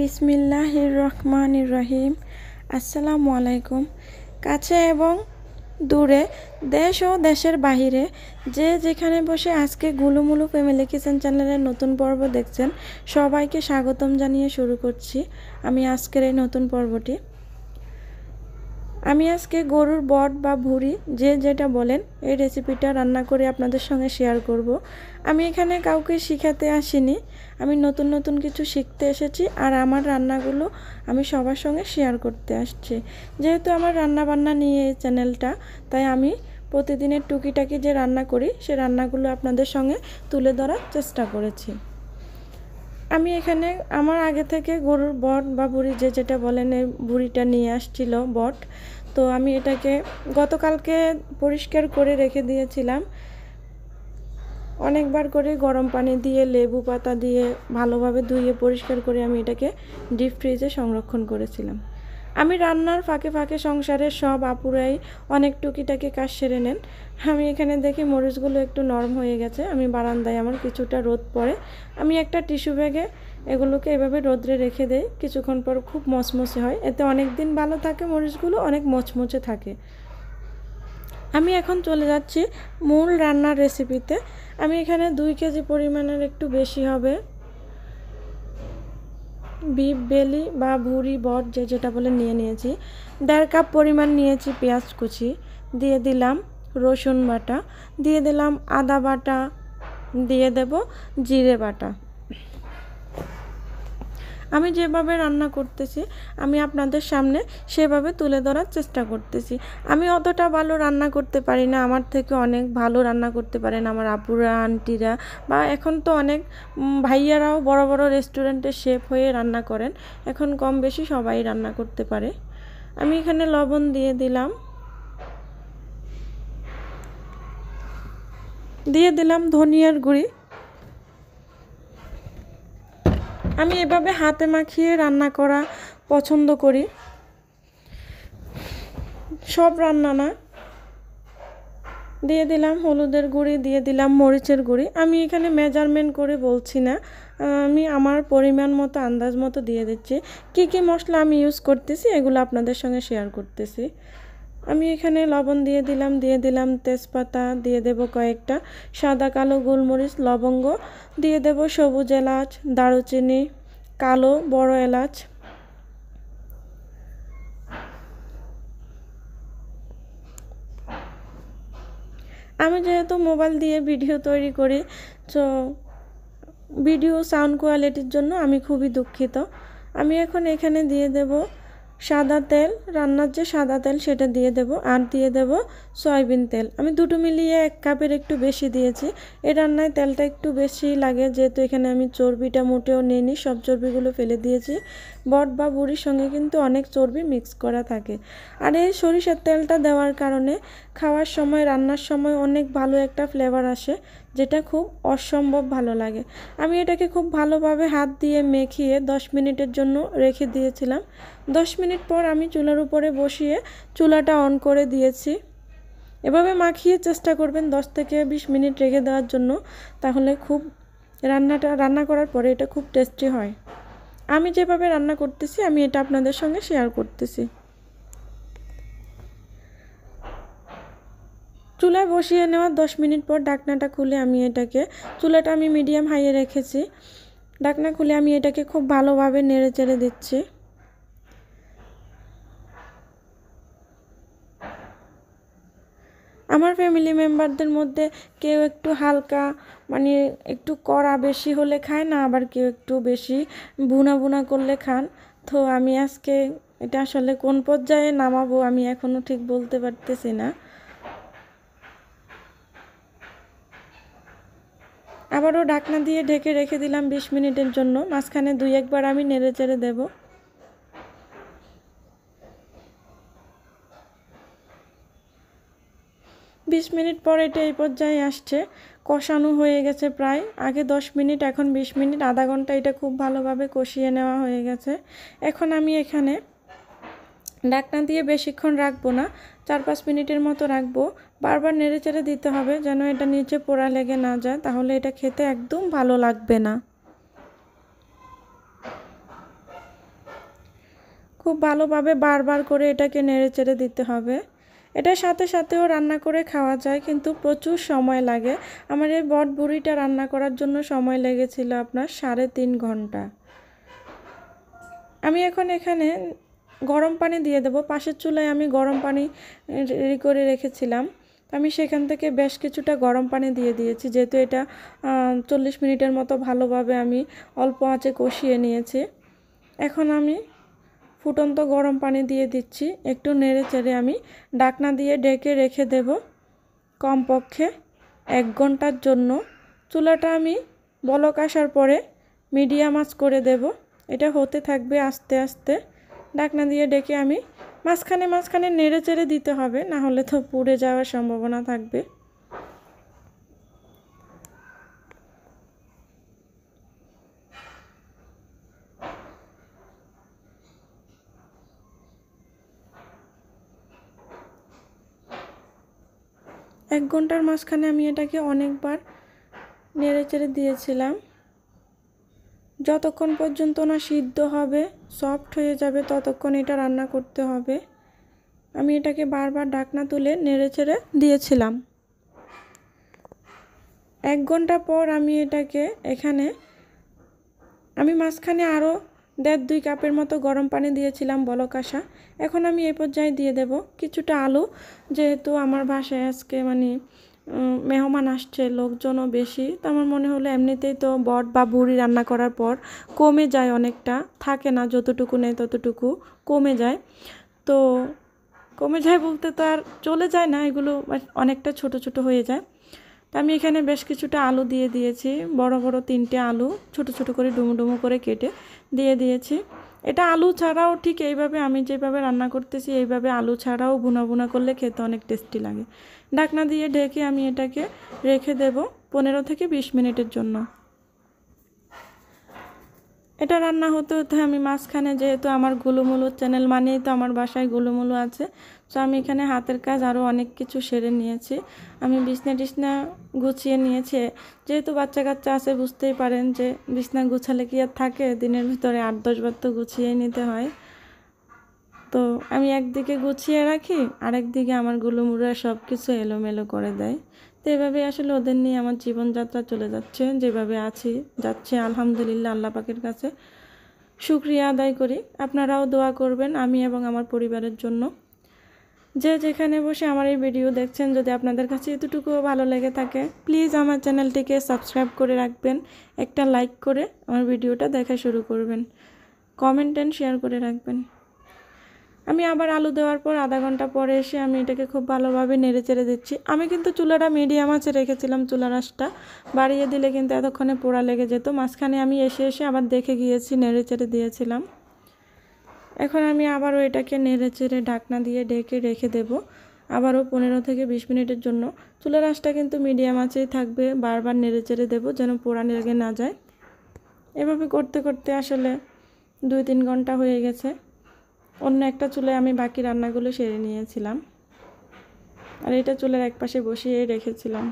বিসমিল্লাহির রহমানির রহিম আসসালামু আলাইকুম কাছে এবং দূরে দেশ ও দেশের বাহিরে যে যেখানে বসে আজকে গুলুমুলু ফ্যামিলি কিচেন চ্যানেলের নতুন পর্ব দেখছেন সবাইকে স্বাগতম জানিয়ে শুরু করছি আমি আজকের এই নতুন পর্বটি আমি আজকে গরুর বট বা ভুড়ি যে যেটা বলেন এই রেসিপিটা রান্না করে আপনাদের সঙ্গে শেয়ার করব। আমি এখানে কাউকে শিখাতে আসিনি আমি নতুন নতুন কিছু শিখতে এসেছি আর আমার রান্নাগুলো আমি সবার সঙ্গে শেয়ার করতে আসছি যেহেতু আমার রান্না বান্না নিয়ে এই চ্যানেলটা তাই আমি প্রতিদিনের টুকিটাকি যে রান্না করি সে রান্নাগুলো আপনাদের সঙ্গে তুলে ধরার চেষ্টা করেছি আমি এখানে আমার আগে থেকে গরুর বট বা বুড়ি যে যেটা বলেন এই বুড়িটা নিয়ে আসছিল বট তো আমি এটাকে গতকালকে পরিষ্কার করে রেখে দিয়েছিলাম অনেকবার করে গরম পানি দিয়ে লেবু পাতা দিয়ে ভালোভাবে ধুয়ে পরিষ্কার করে আমি এটাকে ডিপ ফ্রিজে সংরক্ষণ করেছিলাম আমি রান্নার ফাঁকে ফাঁকে সংসারের সব আপুরাই অনেক টুকিটাকি কাজ সেরে নেন আমি এখানে দেখি মরিচগুলো একটু নরম হয়ে গেছে আমি বারান্দায় আমার কিছুটা রোদ পড়ে আমি একটা টিস্যু ব্যাগে এগুলোকে এভাবে রোদ্রে রেখে দেয় কিছুক্ষণ পর খুব মচমচে হয় এতে অনেক দিন ভালো থাকে মরিচগুলো অনেক মচমচে থাকে আমি এখন চলে যাচ্ছি মূল রান্নার রেসিপিতে আমি এখানে দুই কেজি পরিমাণের একটু বেশি হবে বিপ বেলি বা ভুড়ি বট যে যেটা বলে নিয়ে নিয়েছি দেড় কাপ পরিমাণ নিয়েছি পেঁয়াজ কুচি দিয়ে দিলাম রসুন বাটা দিয়ে দিলাম আদা বাটা দিয়ে দেব জিরে বাটা আমি যেভাবে রান্না করতেছি আমি আপনাদের সামনে সেভাবে তুলে ধরার চেষ্টা করতেছি আমি অতটা ভালো রান্না করতে পারি না আমার থেকে অনেক ভালো রান্না করতে পারেন আমার আপুরা আন্টিরা বা এখন তো অনেক ভাইয়ারাও বড় বড় রেস্টুরেন্টে শেফ হয়ে রান্না করেন এখন কম বেশি সবাই রান্না করতে পারে আমি এখানে লবণ দিয়ে দিলাম দিয়ে দিলাম ধনিয়ার গুঁড়ি আমি এভাবে হাতে মাখিয়ে রান্না করা পছন্দ করি সব রান্না না দিয়ে দিলাম হলুদের গুঁড়ি দিয়ে দিলাম মরিচের গুঁড়ি আমি এখানে মেজারমেন্ট করে বলছি না আমি আমার পরিমাণ মতো আন্দাজ মতো দিয়ে দিচ্ছি কি কি মশলা আমি ইউজ করতেছি এগুলো আপনাদের সঙ্গে শেয়ার করতেছি আমি এখানে লবণ দিয়ে দিলাম দিয়ে দিলাম তেজপাতা দিয়ে দেব কয়েকটা সাদা কালো গোলমরিচ লবঙ্গ দিয়ে দেব সবুজ এলাচ দারুচিনি কালো বড় এলাচ আমি যেহেতু মোবাইল দিয়ে ভিডিও তৈরি করি তো ভিডিও সাউন্ড কোয়ালিটির জন্য আমি খুবই দুঃখিত আমি এখন এখানে দিয়ে দেবো সাদা তেল রান্নার যে সাদা তেল সেটা দিয়ে দেব আর দিয়ে দেব সয়াবিন তেল আমি দুটো মিলিয়ে এক কাপের একটু বেশি দিয়েছি এ রান্নায় তেলটা একটু বেশি লাগে যেহেতু এখানে আমি চর্বিটা মোটেও নিইনি সব চর্বিগুলো ফেলে দিয়েছি বট বা বুড়ির সঙ্গে কিন্তু অনেক চর্বি মিক্স করা থাকে আর এই সরিষার তেলটা দেওয়ার কারণে খাওয়ার সময় রান্নার সময় অনেক ভালো একটা ফ্লেভার আসে যেটা খুব অসম্ভব ভালো লাগে আমি এটাকে খুব ভালোভাবে হাত দিয়ে মেখিয়ে দশ মিনিটের জন্য রেখে দিয়েছিলাম দশ মিনিট পর আমি চুলার উপরে বসিয়ে চুলাটা অন করে দিয়েছি এভাবে মাখিয়ে চেষ্টা করবেন দশ থেকে 20 মিনিট রেখে দেওয়ার জন্য তাহলে খুব রান্নাটা রান্না করার পরে এটা খুব টেস্টি হয় আমি যেভাবে রান্না করতেছি আমি এটা আপনাদের সঙ্গে শেয়ার করতেছি চুলায় বসিয়ে নেওয়ার দশ মিনিট পর ডাকনাটা খুলে আমি এটাকে চুলাটা আমি মিডিয়াম হাইয়ে রেখেছি ডাকনা খুলে আমি এটাকে খুব ভালোভাবে নেড়ে চেড়ে দিচ্ছি আমার ফ্যামিলি মেম্বারদের মধ্যে কেউ একটু হালকা মানে একটু কড়া বেশি হলে খায় না আবার কেউ একটু বেশি বুনা বুনা করলে খান তো আমি আজকে এটা আসলে কোন পর্যায়ে নামাবো আমি এখনও ঠিক বলতে পারতেছি না আবারও ঢাকনা দিয়ে ঢেকে রেখে দিলাম বিশ মিনিটের জন্য মাঝখানে দুই একবার আমি নেড়ে চেড়ে দেবো বিশ মিনিট পর এটা এই পর্যায়ে আসছে কষানো হয়ে গেছে প্রায় আগে 10 মিনিট এখন 20 মিনিট আধা ঘন্টা এটা খুব ভালোভাবে কষিয়ে নেওয়া হয়ে গেছে এখন আমি এখানে ডাকনা দিয়ে বেশিক্ষণ রাখবো না চার পাঁচ মিনিটের মতো রাখবো বারবার নেড়েচেড়ে দিতে হবে যেন এটা নিচে পোড়া লেগে না যায় তাহলে এটা খেতে একদম ভালো লাগবে না খুব ভালোভাবে বারবার করে এটাকে নেড়েচেড়ে দিতে হবে এটা সাথে সাথেও রান্না করে খাওয়া যায় কিন্তু প্রচুর সময় লাগে আমার এই বট বুড়িটা রান্না করার জন্য সময় লেগেছিল আপনার সাড়ে তিন ঘন্টা আমি এখন এখানে গরম পানি দিয়ে দেবো পাশের চুলায় আমি গরম পানি রেডি করে রেখেছিলাম আমি সেখান থেকে বেশ কিছুটা গরম পানি দিয়ে দিয়েছি যেহেতু এটা চল্লিশ মিনিটের মতো ভালোভাবে আমি অল্প আঁচে কষিয়ে নিয়েছি এখন আমি ফুটন্ত গরম পানি দিয়ে দিচ্ছি একটু নেড়ে চেড়ে আমি ডাকনা দিয়ে ডেকে রেখে দেব কমপক্ষে এক ঘন্টার জন্য চুলাটা আমি বলক আসার পরে মিডিয়াম আঁচ করে দেব এটা হতে থাকবে আস্তে আস্তে ডাকনা দিয়ে ডেকে আমি মাঝখানে মাঝখানে নেড়ে চেড়ে দিতে হবে না হলে তো পুড়ে যাওয়ার সম্ভাবনা থাকবে এক ঘন্টার মাঝখানে আমি এটাকে অনেকবার নেড়ে চেড়ে দিয়েছিলাম যতক্ষণ পর্যন্ত না সিদ্ধ হবে সফট হয়ে যাবে ততক্ষণ এটা রান্না করতে হবে আমি এটাকে বারবার ডাকনা তুলে নেড়ে চেড়ে দিয়েছিলাম এক ঘন্টা পর আমি এটাকে এখানে আমি মাঝখানে আরও দেড় দুই কাপের মতো গরম পানি দিয়েছিলাম বলকাশা এখন আমি এই পর্যায়ে দিয়ে দেব কিছুটা আলু যেহেতু আমার বাসায় আজকে মানে মেহমান আসছে লোকজনও বেশি তো আমার মনে হলো এমনিতেই তো বট বা বুড়ি রান্না করার পর কমে যায় অনেকটা থাকে না যতটুকু নেই ততটুকু কমে যায় তো কমে যায় বলতে তো আর চলে যায় না এগুলো মানে অনেকটা ছোট ছোট হয়ে যায় তো আমি এখানে বেশ কিছুটা আলু দিয়ে দিয়েছি বড় বড় তিনটে আলু ছোট ছোট করে ডুমু করে কেটে দিয়ে দিয়েছি এটা আলু ছাড়াও ঠিক এইভাবে আমি যেভাবে রান্না করতেছি এইভাবে আলু ছাড়াও ভুনা ভুনা করলে খেতে অনেক টেস্টি লাগে ঢাকনা দিয়ে ঢেকে আমি এটাকে রেখে দেব পনেরো থেকে বিশ মিনিটের জন্য এটা রান্না হতে হতে আমি মাঝখানে যেহেতু আমার গুলুমুলুর চ্যানেল মানেই তো আমার বাসায় গুলুমুলু আছে তো আমি এখানে হাতের কাজ আরও অনেক কিছু সেরে নিয়েছি আমি বিছনা টিছনা গুছিয়ে নিয়েছি যেহেতু বাচ্চা কাচ্চা আছে বুঝতেই পারেন যে বিছনা গুছালে কি আর থাকে দিনের ভিতরে আট দশবার তো গুছিয়ে নিতে হয় তো আমি একদিকে গুছিয়ে রাখি আরেকদিকে আমার গুলোমুড়া সব কিছু এলোমেলো করে দেয় তো এভাবে আসলে ওদের নিয়ে আমার জীবনযাত্রা চলে যাচ্ছে যেভাবে আছি যাচ্ছে আলহামদুলিল্লাহ আল্লাহ পাকের কাছে শুক্রিয়া আদায় করি আপনারাও দোয়া করবেন আমি এবং আমার পরিবারের জন্য যে যেখানে বসে আমার এই ভিডিও দেখছেন যদি আপনাদের কাছে এতটুকুও ভালো লেগে থাকে প্লিজ আমার চ্যানেলটিকে সাবস্ক্রাইব করে রাখবেন একটা লাইক করে আমার ভিডিওটা দেখা শুরু করবেন কমেন্ট অ্যান্ড শেয়ার করে রাখবেন আমি আবার আলু দেওয়ার পর আধা ঘন্টা পরে এসে আমি এটাকে খুব ভালোভাবে নেড়ে চেড়ে দিচ্ছি আমি কিন্তু চুলাটা মিডিয়াম আছে রেখেছিলাম চুলা রাসটা বাড়িয়ে দিলে কিন্তু এতক্ষণে পোড়া লেগে যেত মাঝখানে আমি এসে এসে আবার দেখে গিয়েছি নেড়ে চেড়ে দিয়েছিলাম এখন আমি আবারও এটাকে নেড়ে চেড়ে ঢাকনা দিয়ে ঢেকে রেখে দেব আবারও পনেরো থেকে বিশ মিনিটের জন্য চুলের আঁচটা কিন্তু মিডিয়াম আঁচেই থাকবে বারবার নেড়ে চেড়ে দেবো যেন পোড়া লেগে না যায় এভাবে করতে করতে আসলে দুই তিন ঘন্টা হয়ে গেছে অন্য একটা চুলে আমি বাকি রান্নাগুলো সেরে নিয়েছিলাম আর এটা চুলের এক পাশে বসিয়ে রেখেছিলাম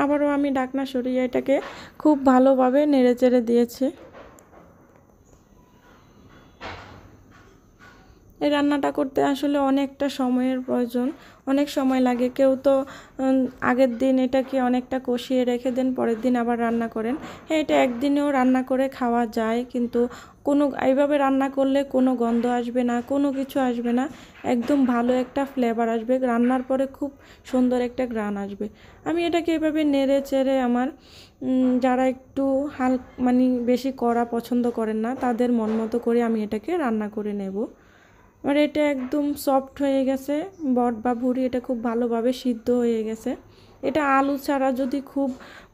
আবারও আমি ডাকনা সরিয়ে এটাকে খুব ভালোভাবে নেড়েচেড়ে দিয়েছি এই রান্নাটা করতে আসলে অনেকটা সময়ের প্রয়োজন অনেক সময় লাগে কেউ তো আগের দিন এটাকে অনেকটা কষিয়ে রেখে দেন পরের দিন আবার রান্না করেন হ্যাঁ এটা একদিনেও রান্না করে খাওয়া যায় কিন্তু কোনো এইভাবে রান্না করলে কোনো গন্ধ আসবে না কোনো কিছু আসবে না একদম ভালো একটা ফ্লেভার আসবে রান্নার পরে খুব সুন্দর একটা গ্রান আসবে আমি এটাকে এভাবে নেড়ে চেড়ে আমার যারা একটু হাল মানে বেশি করা পছন্দ করেন না তাদের মন মতো করে আমি এটাকে রান্না করে নেব আর এটা একদম সফট হয়ে গেছে বট বা ভুড়ি এটা খুব ভালোভাবে সিদ্ধ হয়ে গেছে এটা আলু ছাড়া যদি খুব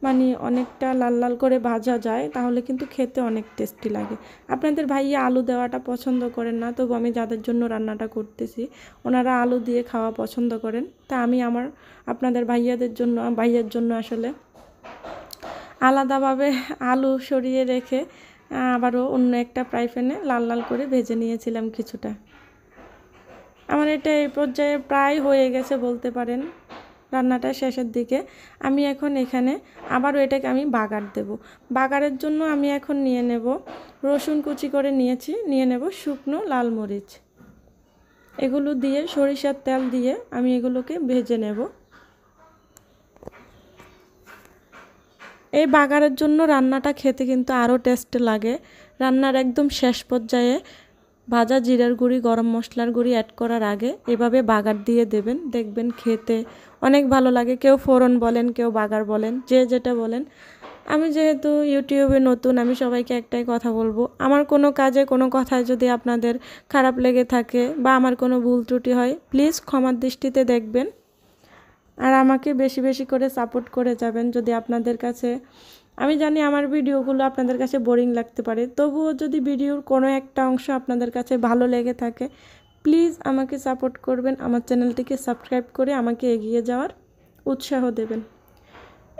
মানে অনেকটা লাল লাল করে ভাজা যায় তাহলে কিন্তু খেতে অনেক টেস্টি লাগে আপনাদের ভাইয়া আলু দেওয়াটা পছন্দ করেন না তবু আমি যাদের জন্য রান্নাটা করতেছি ওনারা আলু দিয়ে খাওয়া পছন্দ করেন তা আমি আমার আপনাদের ভাইয়াদের জন্য ভাইয়ার জন্য আসলে আলাদাভাবে আলু সরিয়ে রেখে আবারও অন্য একটা ফ্রাই লাল লাল করে ভেজে নিয়েছিলাম কিছুটা আমার এটা এই পর্যায়ে প্রায় হয়ে গেছে বলতে পারেন রান্নাটা শেষের দিকে আমি এখন এখানে আবারও এটাকে আমি বাগার দেব বাগারের জন্য আমি এখন নিয়ে নেব রসুন কুচি করে নিয়েছি নিয়ে নেব শুকনো লাল মরিচ এগুলো দিয়ে সরিষার তেল দিয়ে আমি এগুলোকে ভেজে নেব এই বাগারের জন্য রান্নাটা খেতে কিন্তু আরও টেস্ট লাগে রান্নার একদম শেষ পর্যায়ে ভাজা জিরার গুঁড়ি গরম মশলার গুঁড়ি অ্যাড করার আগে এভাবে বাগার দিয়ে দেবেন দেখবেন খেতে অনেক ভালো লাগে কেউ ফোড়ন বলেন কেউ বাগার বলেন যে যেটা বলেন আমি যেহেতু ইউটিউবে নতুন আমি সবাইকে একটাই কথা বলবো আমার কোনো কাজে কোনো কথায় যদি আপনাদের খারাপ লেগে থাকে বা আমার কোনো ভুল ত্রুটি হয় প্লিজ ক্ষমার দৃষ্টিতে দেখবেন আর আমাকে বেশি বেশি করে সাপোর্ট করে যাবেন যদি আপনাদের কাছে আমি জানি আমার ভিডিওগুলো আপনাদের কাছে বোরিং লাগতে পারে তবুও যদি ভিডিওর কোনো একটা অংশ আপনাদের কাছে ভালো লেগে থাকে প্লিজ আমাকে সাপোর্ট করবেন আমার চ্যানেলটিকে সাবস্ক্রাইব করে আমাকে এগিয়ে যাওয়ার উৎসাহ দেবেন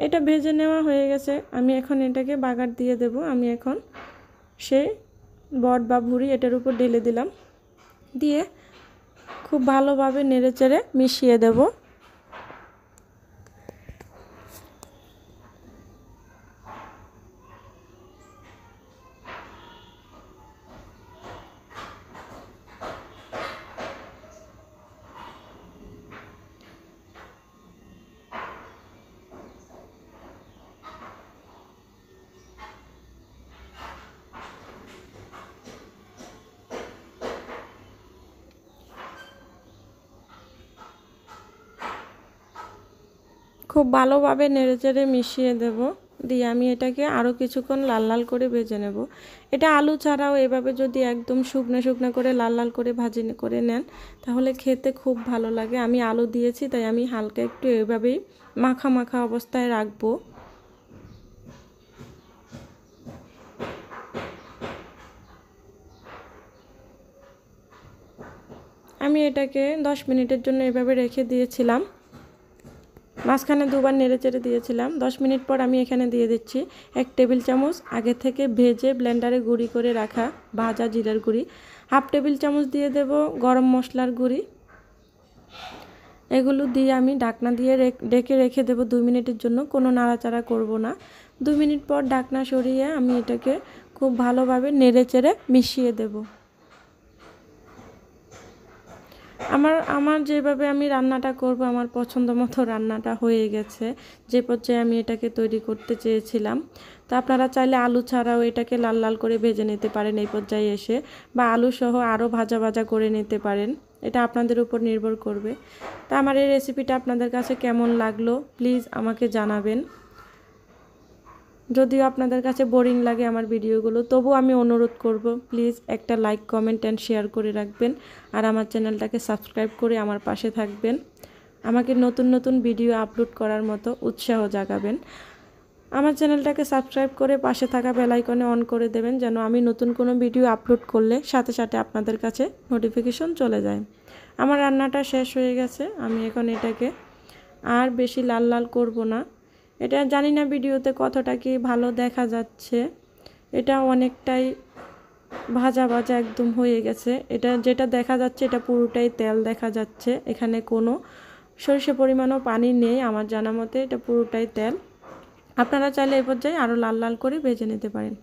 এটা ভেজে নেওয়া হয়ে গেছে আমি এখন এটাকে বাগার দিয়ে দেব আমি এখন সে বট বা ভুড়ি এটার উপর ঢেলে দিলাম দিয়ে খুব ভালোভাবে নেড়েচেড়ে মিশিয়ে দেবো খুব ভালোভাবে নেড়েচেড়ে মিশিয়ে দেব দিয়ে আমি এটাকে আরও কিছুক্ষণ লাল লাল করে ভেজে নেব এটা আলু ছাড়াও এভাবে যদি একদম শুকনো শুকনো করে লাল লাল করে ভাজি করে নেন তাহলে খেতে খুব ভালো লাগে আমি আলু দিয়েছি তাই আমি হালকা একটু এভাবেই মাখা মাখা অবস্থায় রাখবো আমি এটাকে দশ মিনিটের জন্য এভাবে রেখে দিয়েছিলাম মাঝখানে দুবার নেড়ে চেড়ে দিয়েছিলাম দশ মিনিট পর আমি এখানে দিয়ে দিচ্ছি এক টেবিল চামচ আগে থেকে ভেজে ব্লেন্ডারে গুঁড়ি করে রাখা ভাজা জিরার গুঁড়ি হাফ টেবিল চামচ দিয়ে দেব গরম মশলার গুঁড়ি এগুলো দিয়ে আমি ডাকনা দিয়ে ডেকে রেখে দেব দুই মিনিটের জন্য কোনো নাড়াচাড়া করব না দুই মিনিট পর ডাকনা সরিয়ে আমি এটাকে খুব ভালোভাবে নেড়ে চেড়ে মিশিয়ে দেবো আমার আমার যেভাবে আমি রান্নাটা করব আমার পছন্দ মতো রান্নাটা হয়ে গেছে যে পর্যায়ে আমি এটাকে তৈরি করতে চেয়েছিলাম তো আপনারা চাইলে আলু ছাড়াও এটাকে লাল লাল করে ভেজে নিতে পারেন এই পর্যায়ে এসে বা আলু সহ আরও ভাজা ভাজা করে নিতে পারেন এটা আপনাদের উপর নির্ভর করবে তা আমার এই রেসিপিটা আপনাদের কাছে কেমন লাগলো প্লিজ আমাকে জানাবেন যদিও আপনাদের কাছে বোরিং লাগে আমার ভিডিওগুলো তবু আমি অনুরোধ করব প্লিজ একটা লাইক কমেন্ট অ্যান্ড শেয়ার করে রাখবেন আর আমার চ্যানেলটাকে সাবস্ক্রাইব করে আমার পাশে থাকবেন আমাকে নতুন নতুন ভিডিও আপলোড করার মতো উৎসাহ জাগাবেন আমার চ্যানেলটাকে সাবস্ক্রাইব করে পাশে থাকা বেলাইকনে অন করে দেবেন যেন আমি নতুন কোনো ভিডিও আপলোড করলে সাথে সাথে আপনাদের কাছে নোটিফিকেশন চলে যায় আমার রান্নাটা শেষ হয়ে গেছে আমি এখন এটাকে আর বেশি লাল লাল করব না এটা জানি না ভিডিওতে কতটা কি ভালো দেখা যাচ্ছে এটা অনেকটাই ভাজা ভাজা একদম হয়ে গেছে এটা যেটা দেখা যাচ্ছে এটা পুরোটাই তেল দেখা যাচ্ছে এখানে কোনো সরষে পরিমাণও পানি নেই আমার জানা মতে এটা পুরোটাই তেল আপনারা চাইলে এ পর্যায়ে আরও লাল লাল করে ভেজে নিতে পারেন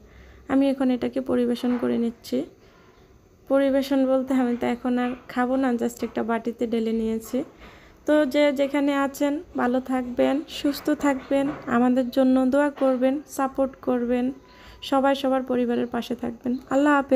আমি এখন এটাকে পরিবেশন করে নিচ্ছি পরিবেশন বলতে আমি তো এখন আর খাবো না জাস্ট একটা বাটিতে ঢেলে নিয়েছি তো যে যেখানে আছেন ভালো থাকবেন সুস্থ থাকবেন আমাদের জন্য দোয়া করবেন সাপোর্ট করবেন সবাই সবার পরিবারের পাশে থাকবেন আল্লাহ হাফেজ